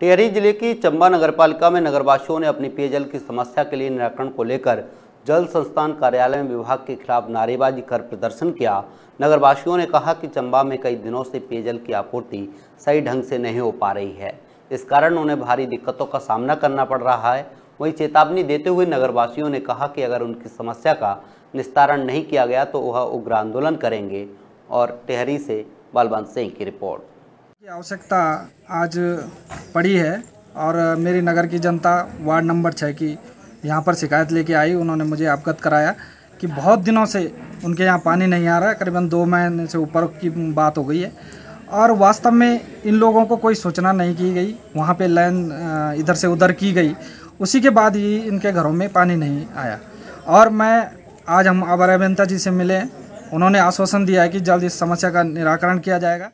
टिहरी जिले की चंबा नगरपालिका में नगरवासियों ने अपनी पेयजल की समस्या के लिए निराकरण को लेकर जल संस्थान कार्यालय में विभाग के खिलाफ नारेबाजी कर प्रदर्शन किया नगरवासियों ने कहा कि चंबा में कई दिनों से पेयजल की आपूर्ति सही ढंग से नहीं हो पा रही है इस कारण उन्हें भारी दिक्कतों का सामना करना पड़ रहा है वहीं चेतावनी देते हुए नगरवासियों ने कहा कि अगर उनकी समस्या का निस्तारण नहीं किया गया तो वह उग्र आंदोलन करेंगे और टेहरी से बलवंत सिंह की रिपोर्ट की आवश्यकता आज पड़ी है और मेरी नगर की जनता वार्ड नंबर छः की यहाँ पर शिकायत लेके आई उन्होंने मुझे अवगत कराया कि बहुत दिनों से उनके यहाँ पानी नहीं आ रहा है करीबन दो महीने से ऊपर की बात हो गई है और वास्तव में इन लोगों को कोई सूचना नहीं की गई वहाँ पे लाइन इधर से उधर की गई उसी के बाद ही इनके घरों में पानी नहीं आया और मैं आज हम अबर अभियंता जी से मिले उन्होंने आश्वासन दिया है कि जल्द इस समस्या का निराकरण किया जाएगा